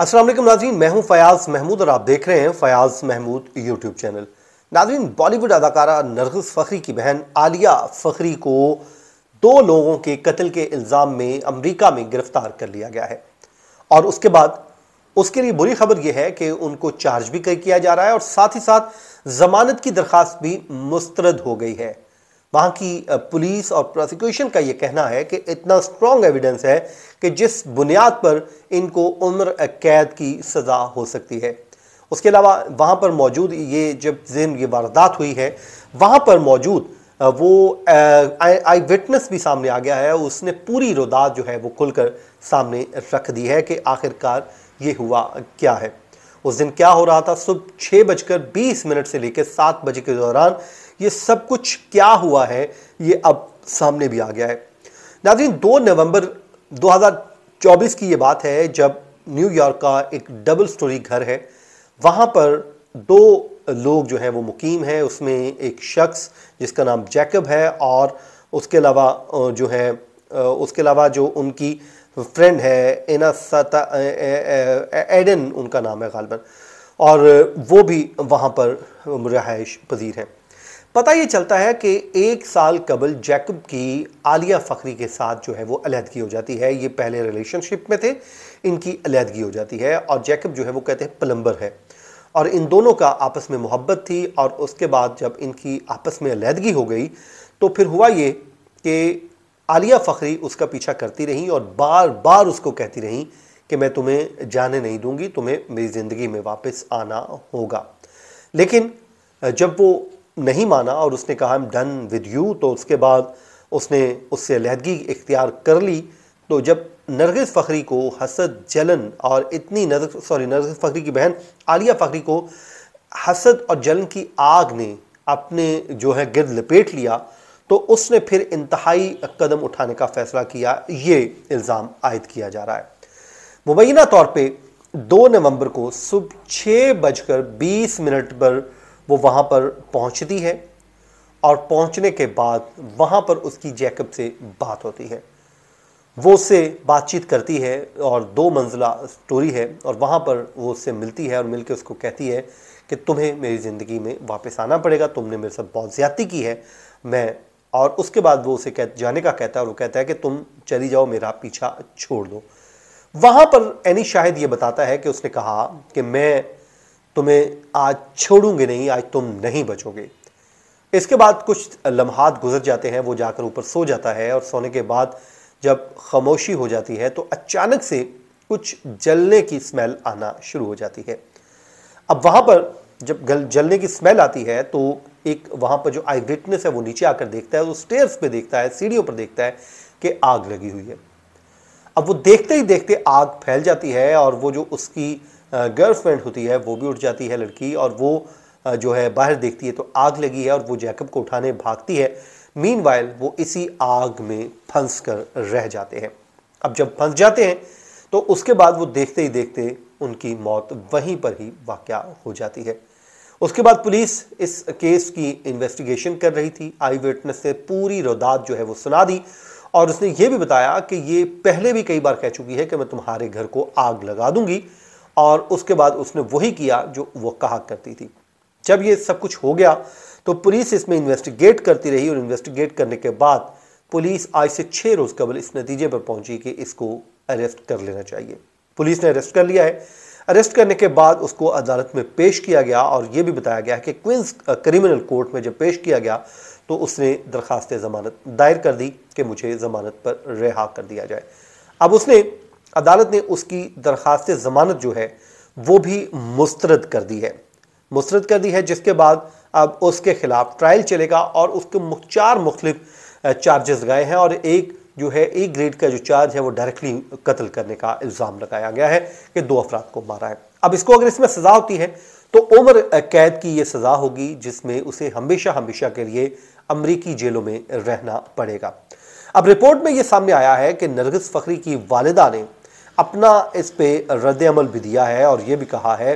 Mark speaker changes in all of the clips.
Speaker 1: असलम नाजीन मैं हूँ फयाज महमूद और आप देख रहे हैं फयाज महमूद यूट्यूब चैनल नाजीन बॉलीवुड अदाकारा नरगस फ़खरी की बहन आलिया फ़खरी को दो लोगों के कत्ल के इल्ज़ाम में अमरीका में गिरफ्तार कर लिया गया है और उसके बाद उसके लिए बुरी खबर यह है कि उनको चार्ज भी किया जा रहा है और साथ ही साथ जमानत की दरख्वास्त भी मुस्तरद हो गई है वहाँ की पुलिस और प्रोसिक्यूशन का ये कहना है कि इतना स्ट्रॉन्ग एविडेंस है कि जिस बुनियाद पर इनको उम्र कैद की सज़ा हो सकती है उसके अलावा वहाँ पर मौजूद ये जब जिन ये वारदात हुई है वहाँ पर मौजूद वो आई विटनेस भी सामने आ गया है उसने पूरी रोदात जो है वो खुलकर सामने रख दी है कि आखिरकार ये हुआ क्या है उस दिन क्या हो रहा था सुबह छः बजकर बीस मिनट से लेकर सात बजे के दौरान ये सब कुछ क्या हुआ है ये अब सामने भी आ गया है नाजीन दो नवंबर 2024 की ये बात है जब न्यूयॉर्क का एक डबल स्टोरी घर है वहाँ पर दो लोग जो हैं वो मुकीम हैं उसमें एक शख्स जिसका नाम जैकब है और उसके अलावा जो है उसके अलावा जो उनकी फ्रेंड है एना सता एडन उनका नाम है गालबन और वो भी वहाँ पर रहायश पजीर हैं पता ये चलता है कि एक साल कबल जैकब की आलिया फ़खरी के साथ जो है वो अलहदगी हो जाती है ये पहले रिलेशनशिप में थे इनकी अलीहदगी हो जाती है और जैकब जो है वो कहते हैं पलम्बर है और इन दोनों का आपस में मोहब्बत थी और उसके बाद जब इनकी आपस में अलहदगी हो गई तो फिर हुआ ये कि आलिया फ़खरी उसका पीछा करती रहीं और बार बार उसको कहती रहीं कि मैं तुम्हें जाने नहीं दूंगी तुम्हें मेरी ज़िंदगी में वापस आना होगा लेकिन जब वो नहीं माना और उसने कहा I am done with you तो उसके बाद उसने उससे अलहदगी इख्तियार कर ली तो जब नरगिस फ़खरी को हसद जलन और इतनी नजर सॉरी नरगिस फ़खरी की बहन आलिया फ़खरी को हसद और जलन की आग ने अपने जो है गिरद लपेट लिया तो उसने फिर इंतहाई कदम उठाने का फ़ैसला किया ये इल्ज़ाम आयद किया जा रहा है मुबैना तौर पर दो नवंबर को सुबह छः बजकर बीस मिनट पर वो वहाँ पर पहुँचती है और पहुँचने के बाद वहाँ पर उसकी जैकब से बात होती है वो उससे बातचीत करती है और दो मंजिला स्टोरी है और वहाँ पर वो उससे मिलती है और मिलके उसको कहती है कि तुम्हें मेरी ज़िंदगी में वापस आना पड़ेगा तुमने मेरे साथ बहुत ज़्यादती की है मैं और उसके बाद वो उसे कह जाने का कहता है और वो कहता है कि तुम चली जाओ मेरा पीछा छोड़ दो वहाँ पर एनी शाहिद ये बताता है कि उसने कहा कि मैं तुम्हें आज छोड़ूंगे नहीं आज तुम नहीं बचोगे इसके बाद कुछ लम्हात गुजर जाते हैं वो जाकर ऊपर सो जाता है और सोने के बाद जब खामोशी हो जाती है तो अचानक से कुछ जलने की स्मेल आना शुरू हो जाती है अब वहाँ पर जब गल जलने की स्मेल आती है तो एक वहाँ पर जो आई विटनेस है वो नीचे आकर देखता है वो स्टेयर्स पे देखता है सीढ़ियों पर देखता है कि आग लगी हुई है अब वो देखते ही देखते आग फैल जाती है और वो जो उसकी गर्लफ्रेंड होती है वो भी उठ जाती है लड़की और वो जो है बाहर देखती है तो आग लगी है और वो जैकब को उठाने भागती है मीन वो इसी आग में फंस कर रह जाते हैं अब जब फंस जाते हैं तो उसके बाद वो देखते ही देखते उनकी मौत वहीं पर ही वाक़ हो जाती है उसके बाद पुलिस इस केस की इन्वेस्टिगेशन कर रही थी आई विटनेस से पूरी रोदात जो है वो सुना दी और उसने ये भी बताया कि ये पहले भी कई बार कह चुकी है कि मैं तुम्हारे घर को आग लगा दूंगी और उसके बाद उसने वही किया जो वो कहा करती थी जब ये सब कुछ हो गया तो पुलिस इसमें इन्वेस्टिगेट करती रही और इन्वेस्टिगेट करने के बाद पुलिस आज से छः रोज़ कबल इस नतीजे पर पहुंची कि इसको अरेस्ट कर लेना चाहिए पुलिस ने अरेस्ट कर लिया है अरेस्ट करने के बाद उसको अदालत में पेश किया गया और ये भी बताया गया कि क्विंस क्रिमिनल कोर्ट में जब पेश किया गया तो उसने दरख्वास्त ज़मानत दायर कर दी कि मुझे ज़मानत पर रिहा कर दिया जाए अब उसने अदालत ने उसकी दरखास्त ज़मानत जो है वो भी मुस्तरद कर दी है मुस्तरद कर दी है जिसके बाद अब उसके खिलाफ ट्रायल चलेगा और उसके चार मुख्तफ चार्जेस गए हैं और एक जो है एक ग्रेड का जो चार्ज है वो डायरेक्टली कत्ल करने का इल्ज़ाम लगाया गया है कि दो अफराद को मारा है अब इसको अगर इसमें सज़ा होती है तो उम्र कैद की ये सज़ा होगी जिसमें उसे हमेशा हमेशा के लिए अमरीकी जेलों में रहना पड़ेगा अब रिपोर्ट में ये सामने आया है कि नरगिस फखरी की वालदा ने अपना इस पर रद्दमल भी दिया है और ये भी कहा है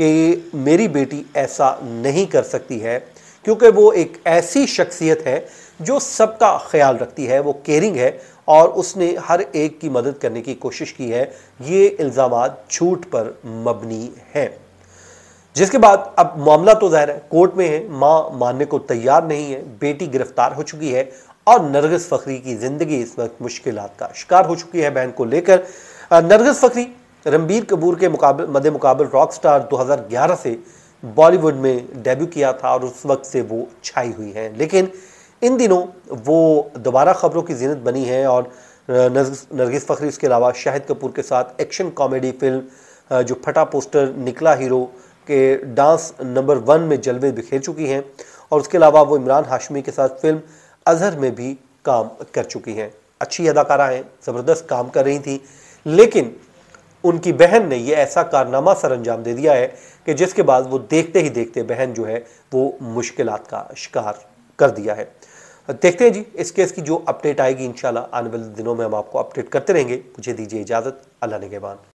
Speaker 1: कि मेरी बेटी ऐसा नहीं कर सकती है क्योंकि वो एक ऐसी शख्सियत है जो सबका ख्याल रखती है वो केयरिंग है और उसने हर एक की मदद करने की कोशिश की है ये इल्ज़ाम झूठ पर मबनी है जिसके बाद अब मामला तो जाहिर है कोर्ट में है माँ मानने को तैयार नहीं है बेटी गिरफ्तार हो चुकी है और नरगस फखरी की ज़िंदगी इस वक्त मुश्किल का शिकार हो चुकी है बहन को लेकर नरगस फकरी रणबीर कपूर के मुकाबले मद मुकाबल रॉक स्टार दो से बॉलीवुड में डेब्यू किया था और उस वक्त से वो छाई हुई हैं लेकिन इन दिनों वो दोबारा खबरों की जीनत बनी है और नरगिस फखरी उसके अलावा शाहिद कपूर के साथ एक्शन कॉमेडी फिल्म जो फटा पोस्टर निकला हीरो के डांस नंबर वन में जलवे बिखेर चुकी हैं और उसके अलावा वो इमरान हाशमी के साथ फिल्म अजहर में भी काम कर चुकी हैं अच्छी अदाकारा हैं ज़बरदस्त काम कर रही थी लेकिन उनकी बहन ने ये ऐसा कारनामा सर अंजाम दे दिया है कि जिसके बाद वो देखते ही देखते बहन जो है वो मुश्किल का शिकार कर दिया है देखते हैं जी इस केस की जो अपडेट आएगी इंशाल्लाह आने वाले दिनों में हम आपको अपडेट करते रहेंगे मुझे दीजिए इजाज़त अल्लाह निगेबान